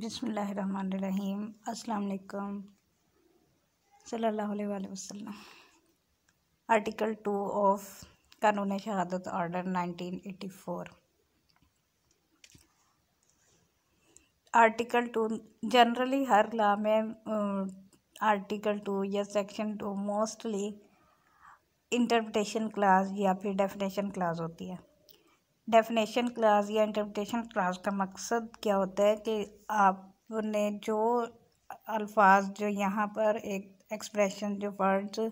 बिसमीम अल्लाम सल्लल्लाहु अलैहि वसल्लम आर्टिकल टू ऑफ कानून शहादत order nineteen eighty four article two generally हर ला में आर्टिकल टू या section two mostly interpretation class या फिर डेफिनेशन क्लास होती है डेफिनेशन क्लास या इंटरप्रटेशन क्लास का मकसद क्या होता है कि आपने जो अल्फाज जो यहाँ पर एक एक्सप्रेशन जो वर्ड्स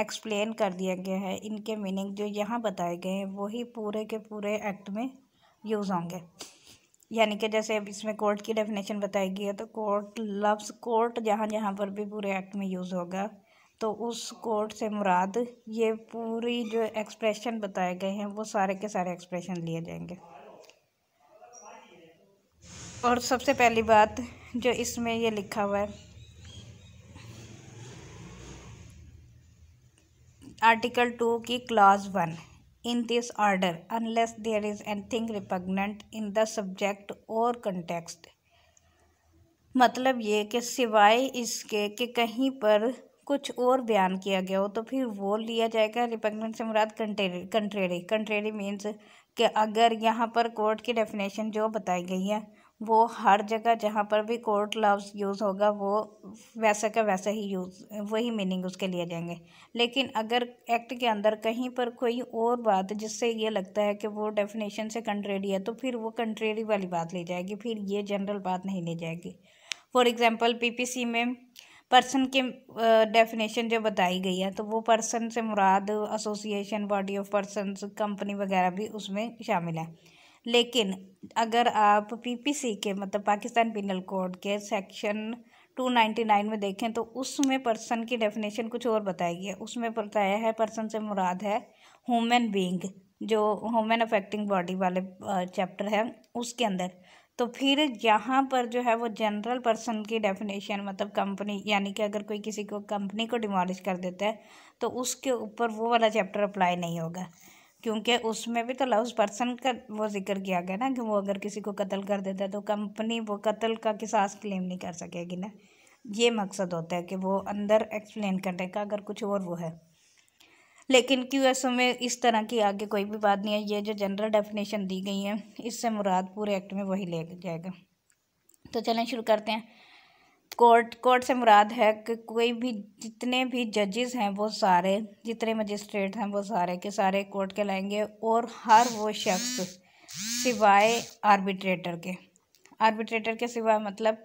एक्सप्लेन कर दिया गया है इनके मीनिंग जो यहाँ बताए गए हैं वही पूरे के पूरे एक्ट में यूज़ होंगे यानी कि जैसे अब इसमें कोर्ट की डेफिनेशन बताई गई है तो कोर्ट लफ्स कोर्ट जहाँ जहाँ पर भी पूरे एक्ट में यूज़ होगा तो उस कोट से मुराद ये पूरी जो एक्सप्रेशन बताए गए हैं वो सारे के सारे एक्सप्रेशन लिए जाएंगे और सबसे पहली बात जो इसमें ये लिखा हुआ है आर्टिकल टू की class one in this order unless there is anything repugnant in the subject और कंटेक्सट मतलब ये कि सिवाय इसके कि कहीं पर कुछ और बयान किया गया हो तो फिर वो लिया जाएगा रिपेगमेंट से मुराद कंट्रेरी कंट्रेरी कंट्रेरी मीन्स कि अगर यहाँ पर कोर्ट की डेफिनेशन जो बताई गई है वो हर जगह जहाँ पर भी कोर्ट लव्स यूज़ होगा वो वैसा का वैसा ही यूज़ वही मीनिंग उसके लिए जाएंगे लेकिन अगर एक्ट के अंदर कहीं पर कोई और बात जिससे ये लगता है कि वो डेफिनेशन से कंट्रेरी है तो फिर वो कंट्रेरी वाली बात ली जाएगी फिर ये जनरल बात नहीं ली जाएगी फॉर एग्ज़ाम्पल पी में पर्सन के डेफिनेशन uh, जो बताई गई है तो वो पर्सन से मुराद association body of person company वगैरह भी उसमें शामिल है लेकिन अगर आप पीपीसी के मतलब पाकिस्तान पिनल कोड के सेक्शन टू नाइन्टी नाइन में देखें तो उसमें पर्सन की डेफिनेशन कुछ और बताई गई है उसमें बताया है पर्सन से मुराद है ह्यूमन बींग जो ह्यूमन अफेक्टिंग बॉडी वाले चैप्टर uh, है उसके अंदर तो फिर यहाँ पर जो है वो जनरल पर्सन की डेफिनेशन मतलब कंपनी यानी कि अगर कोई किसी को कंपनी को डिमोलिश कर देता है तो उसके ऊपर वो वाला चैप्टर अप्लाई नहीं होगा क्योंकि उसमें भी तो लव पर्सन का वो जिक्र किया गया ना कि वो अगर किसी को कत्ल कर देता है तो कंपनी वो कत्ल का किसास क्लेम नहीं कर सकेगी ना ये मकसद होता है कि वो अंदर एक्सप्लेन कर देगा अगर कुछ और वो है लेकिन क्यू में इस तरह की आगे कोई भी बात नहीं है ये जो जनरल डेफिनेशन दी गई है इससे मुराद पूरे एक्ट में वही ले जाएगा तो चलें शुरू करते हैं कोर्ट कोर्ट से मुराद है कि कोई भी जितने भी जजेस हैं वो सारे जितने मजिस्ट्रेट हैं वो सारे के सारे कोर्ट के लाएंगे और हर वो शख्स सिवाय आर्बिट्रेटर के आर्बिट्रेटर के सिवा मतलब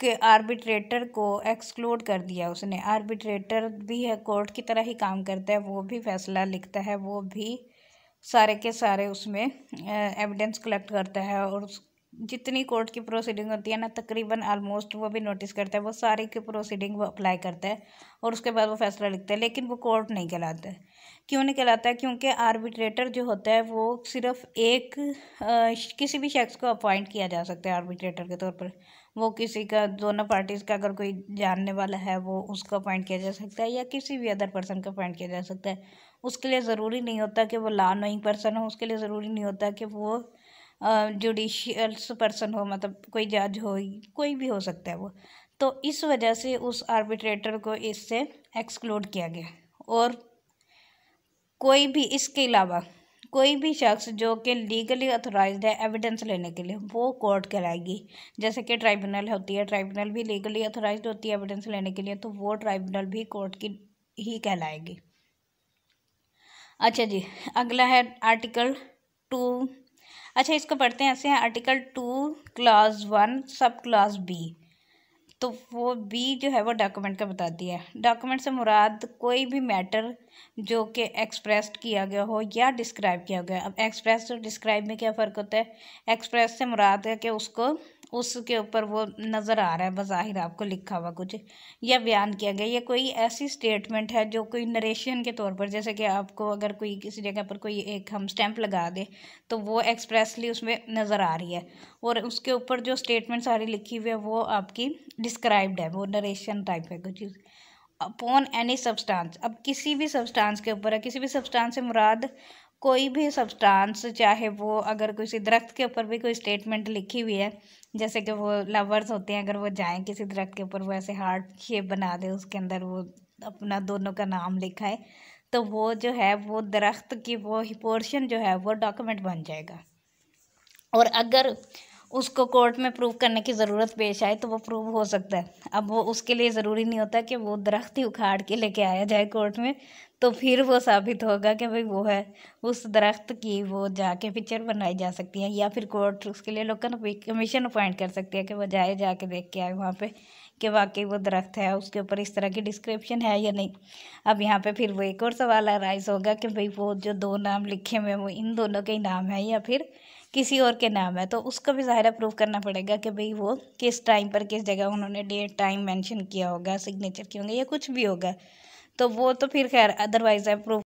के आर्बिट्रेटर को एक्सक्लूड कर दिया उसने आर्बिट्रेटर भी है कोर्ट की तरह ही काम करता है वो भी फैसला लिखता है वो भी सारे के सारे उसमें एविडेंस कलेक्ट करता है और जितनी कोर्ट की प्रोसीडिंग होती है ना तकरीबन आलमोस्ट वो भी नोटिस करता है वो सारी की प्रोसीडिंग वो अप्लाई करता है और उसके बाद वो फैसला लिखता है लेकिन वो कोर्ट नहीं कहलाता है क्यों निकल आता है क्योंकि आर्बिट्रेटर जो होता है वो सिर्फ एक आ, किसी भी शख्स को अपॉइंट किया जा सकता है आर्बिट्रेटर के तौर पर वो किसी का दोनों पार्टीज़ का अगर कोई जानने वाला है वो उसको अपॉइंट किया जा सकता है या किसी भी अदर पर्सन को अपॉइंट किया जा सकता है उसके लिए ज़रूरी नहीं होता कि वो लॉ नोइंग पर्सन हो उसके लिए ज़रूरी नहीं होता कि वो जुडिशल्स पर्सन हो मतलब कोई जज हो कोई भी हो सकता है वो तो इस वजह से उस आर्बिट्रेटर को इससे एक्सक्लूड किया गया और कोई भी इसके अलावा कोई भी शख्स जो कि लीगली अथोराइज है एविडेंस लेने के लिए वो कोर्ट कराएगी जैसे कि ट्राइब्यूनल होती है ट्राइब्यूनल भी लीगली अथोराइज होती है एविडेंस लेने के लिए तो वो ट्राइब्यूनल भी कोर्ट की ही कहलाएगी अच्छा जी अगला है आर्टिकल टू अच्छा इसको पढ़ते हैं ऐसे हैं article two class one sub class B तो वो बी जो है वो डॉक्यूमेंट का बताती है डॉक्यूमेंट से मुराद कोई भी मैटर जो कि एक्सप्रेस किया गया हो या डिस्क्राइब किया गया अब एक्सप्रेस और डिस्क्राइब में क्या फ़र्क होता है एक्सप्रेस से मुराद है कि उसको उसके ऊपर वो नज़र आ रहा है बज़ाहिर आपको लिखा हुआ कुछ या बयान किया गया या कोई ऐसी स्टेटमेंट है जो कोई नरेशन के तौर पर जैसे कि आपको अगर कोई किसी जगह पर कोई एक हम स्टैंप लगा दें तो वो एक्सप्रेसली उसमें नज़र आ रही है और उसके ऊपर जो स्टेटमेंट सारी लिखी हुई है वो आपकी डिस्क्राइब्ड है वो नरेशन टाइप है कुछ चीज़ अपॉन एनी सब्सटांस अब किसी भी सब्सटांस के ऊपर है किसी भी सब्सटांस से मुराद कोई भी सब्सटेंस चाहे वो अगर किसी दरख्त के ऊपर भी कोई स्टेटमेंट लिखी हुई है जैसे कि वो लवर्स होते हैं अगर वो जाएं किसी दरख्त के ऊपर वो ऐसे हार्ट शेप बना दे उसके अंदर वो अपना दोनों का नाम लिखा है तो वो जो है वो दरख्त की वो पोर्शन जो है वो डॉक्यूमेंट बन जाएगा और अगर उसको कोर्ट में प्रूव करने की ज़रूरत पेश आए तो वो प्रूव हो सकता है अब वो उसके लिए ज़रूरी नहीं होता कि वो दरख्त ही उखाड़ के लेके आया जाए कोर्ट में तो फिर वो साबित होगा कि भाई वो है उस दरख्त की वो जाके पिक्चर बनाई जा सकती है या फिर कोर्ट उसके लिए लोग कमीशन अपॉइंट कर सकती है कि वह जाए के देख के आए वहाँ पर कि वाकई वो दरख्त है उसके ऊपर इस तरह की डिस्क्रिप्शन है या नहीं अब यहाँ पे फिर वो एक और सवाल अराइज होगा कि भाई वो जो दो नाम लिखे हुए हैं वो इन दोनों के ही नाम है या फिर किसी और के नाम है तो उसका भी ज़ाहिर प्रूव करना पड़ेगा कि भाई वो किस टाइम पर किस जगह उन्होंने डेट टाइम मेंशन किया होगा सिग्नेचर किए होंगे या कुछ भी होगा तो वो तो फिर खैर अदरवाइज है प्रूफ